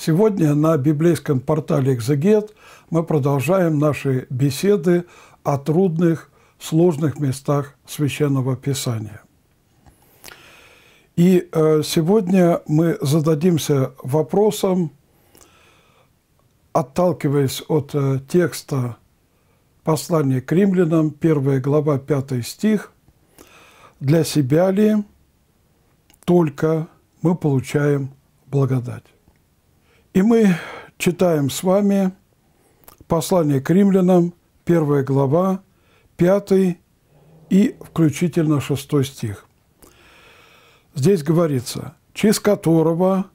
Сегодня на библейском портале «Экзегет» мы продолжаем наши беседы о трудных, сложных местах Священного Писания. И э, сегодня мы зададимся вопросом, отталкиваясь от э, текста послания к римлянам, 1 глава, 5 стих, «Для себя ли только мы получаем благодать?» И мы читаем с вами послание к римлянам, первая глава, пятый и включительно шестой стих. Здесь говорится, через которого,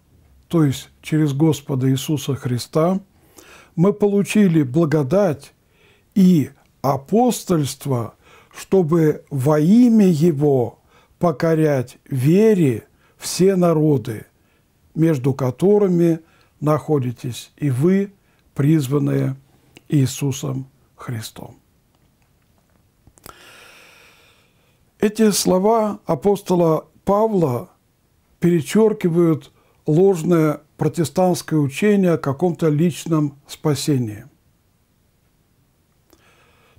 то есть через Господа Иисуса Христа, мы получили благодать и апостольство, чтобы во имя Его покорять вере все народы, между которыми – находитесь и вы, призванные Иисусом Христом. Эти слова апостола Павла перечеркивают ложное протестантское учение о каком-то личном спасении.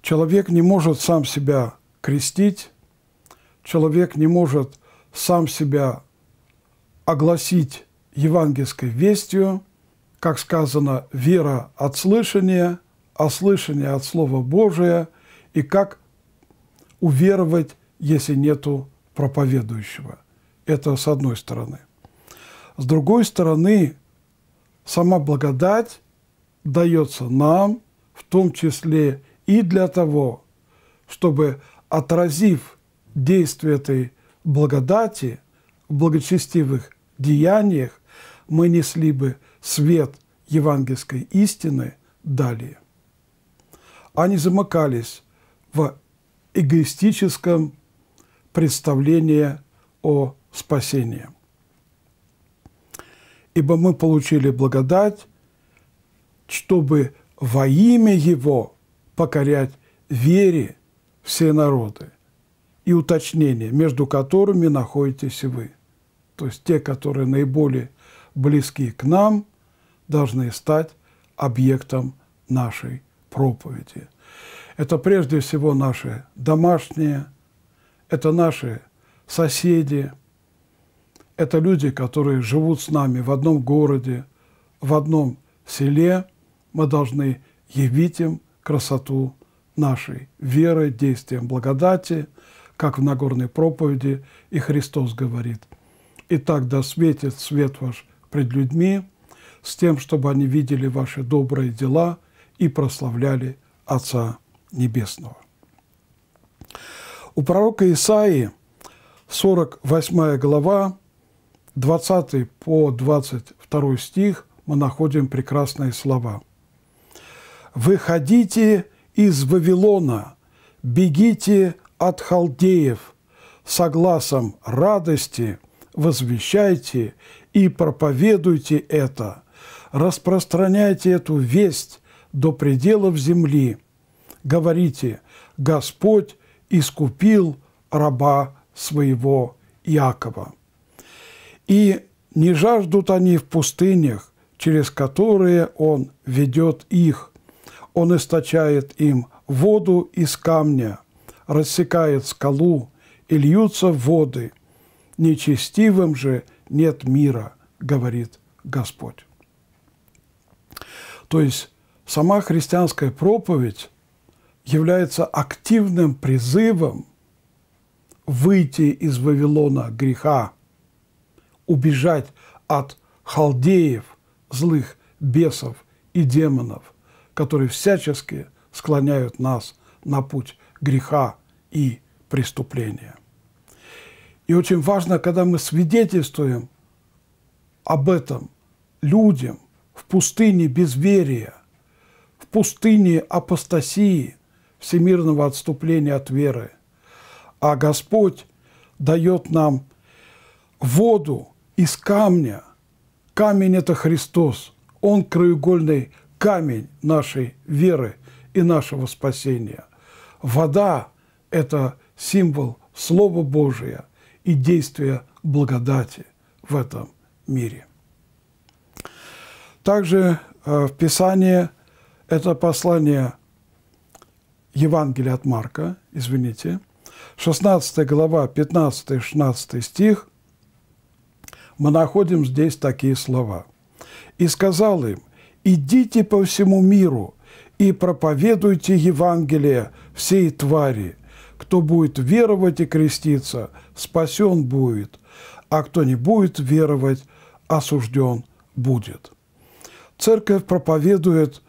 Человек не может сам себя крестить, человек не может сам себя огласить евангельской вестью, как сказано, вера от слышания, а слышание от Слова Божия, и как уверовать, если нету проповедующего. Это с одной стороны. С другой стороны, сама благодать дается нам, в том числе и для того, чтобы, отразив действие этой благодати в благочестивых деяниях, мы несли бы свет евангельской истины далее. Они замыкались в эгоистическом представлении о спасении. Ибо мы получили благодать, чтобы во имя Его покорять вере все народы и уточнения, между которыми находитесь и вы. То есть те, которые наиболее близки к нам, должны стать объектом нашей проповеди. Это прежде всего наши домашние, это наши соседи, это люди, которые живут с нами в одном городе, в одном селе. Мы должны явить им красоту нашей веры, действием благодати, как в Нагорной проповеди и Христос говорит. и так да светит свет ваш пред людьми с тем, чтобы они видели ваши добрые дела и прославляли Отца Небесного. У пророка Исаии 48 глава, 20 по 22 стих мы находим прекрасные слова. «Выходите из Вавилона, бегите от халдеев, согласом радости возвещайте и проповедуйте это, распространяйте эту весть до пределов земли. Говорите, Господь искупил раба своего Якова. И не жаждут они в пустынях, через которые Он ведет их. Он источает им воду из камня, рассекает скалу, и льются воды – нечестивым же нет мира, говорит Господь. То есть сама христианская проповедь является активным призывом выйти из Вавилона греха, убежать от халдеев, злых бесов и демонов, которые всячески склоняют нас на путь греха и преступления. И очень важно, когда мы свидетельствуем об этом людям в пустыне безверия, в пустыне апостасии, всемирного отступления от веры. А Господь дает нам воду из камня. Камень – это Христос. Он – краеугольный камень нашей веры и нашего спасения. Вода – это символ Слова Божия – и действия благодати в этом мире. Также э, в Писании это послание Евангелия от Марка, извините, 16 глава, 15-16 стих, мы находим здесь такие слова. «И сказал им, идите по всему миру и проповедуйте Евангелие всей твари. Кто будет веровать и креститься – спасен будет, а кто не будет веровать, осужден будет. Церковь проповедует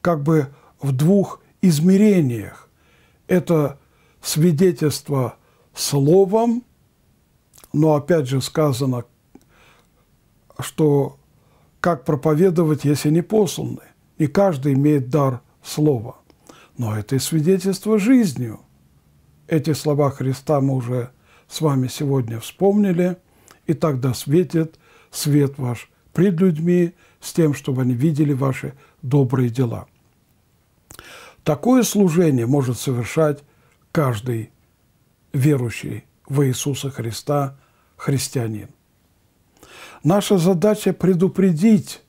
как бы в двух измерениях. Это свидетельство словом, но опять же сказано, что как проповедовать, если не посланы? Не каждый имеет дар слова. Но это и свидетельство жизнью. Эти слова Христа мы уже с вами сегодня вспомнили, и тогда светит свет ваш пред людьми, с тем, чтобы они видели ваши добрые дела. Такое служение может совершать каждый верующий в Иисуса Христа христианин. Наша задача предупредить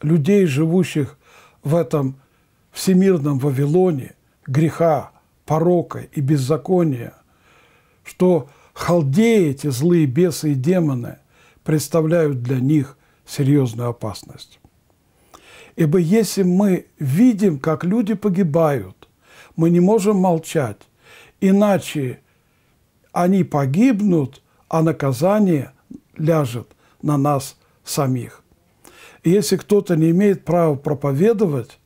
людей, живущих в этом всемирном Вавилоне, греха, порока и беззакония, что халдеи, эти злые бесы и демоны, представляют для них серьезную опасность. Ибо если мы видим, как люди погибают, мы не можем молчать, иначе они погибнут, а наказание ляжет на нас самих. И если кто-то не имеет права проповедовать,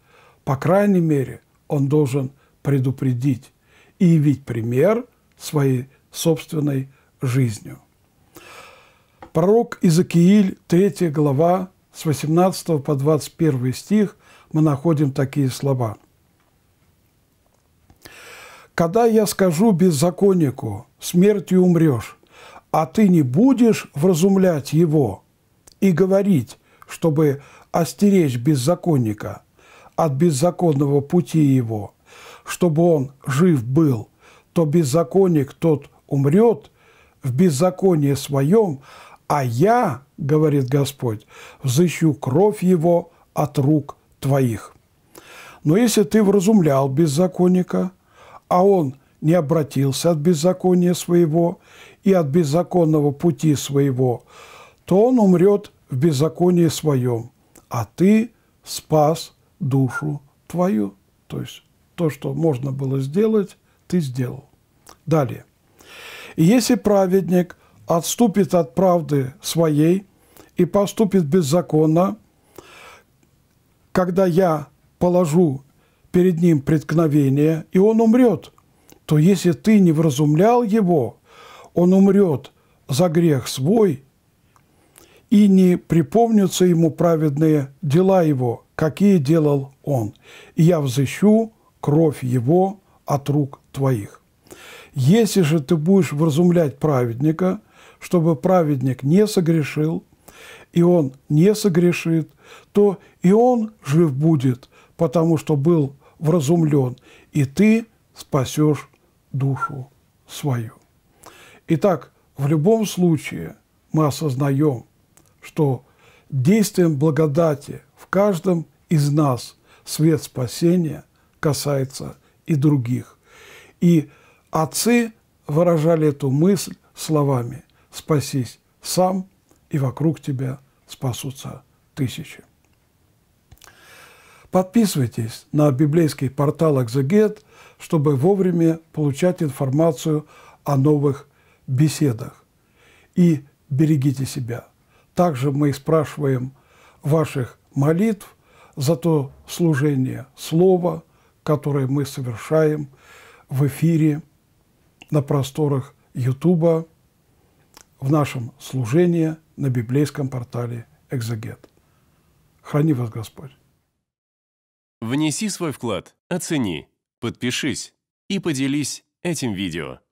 по крайней мере, он должен предупредить и явить пример своей собственной жизнью. Пророк Иезекииль, 3 глава, с 18 по 21 стих, мы находим такие слова. «Когда я скажу беззаконнику, смертью умрешь, а ты не будешь вразумлять его и говорить, чтобы остеречь беззаконника от беззаконного пути его, чтобы он жив был, то беззаконник тот умрет в беззаконии своем, а я, говорит Господь, взыщу кровь его от рук твоих. Но если ты вразумлял беззаконника, а он не обратился от беззакония своего и от беззаконного пути своего, то он умрет в беззаконии своем, а ты спас душу твою. То есть то, что можно было сделать, ты сделал. Далее. Если праведник отступит от правды своей и поступит беззаконно, когда я положу перед ним преткновение, и он умрет, то если ты не вразумлял его, он умрет за грех свой, и не припомнятся ему праведные дела его, какие делал он, и я взыщу кровь его от рук твоих. Если же ты будешь вразумлять праведника, чтобы праведник не согрешил, и он не согрешит, то и он жив будет, потому что был вразумлен, и ты спасешь душу свою. Итак, в любом случае мы осознаем, что действием благодати в каждом из нас свет спасения касается и других. И Отцы выражали эту мысль словами «спасись сам, и вокруг тебя спасутся тысячи». Подписывайтесь на библейский портал «Экзегет», чтобы вовремя получать информацию о новых беседах. И берегите себя. Также мы спрашиваем ваших молитв за то служение слова, которое мы совершаем в эфире – на просторах Ютуба в нашем служении на библейском портале «Экзегет». Храни вас Господь! Внеси свой вклад, оцени, подпишись и поделись этим видео.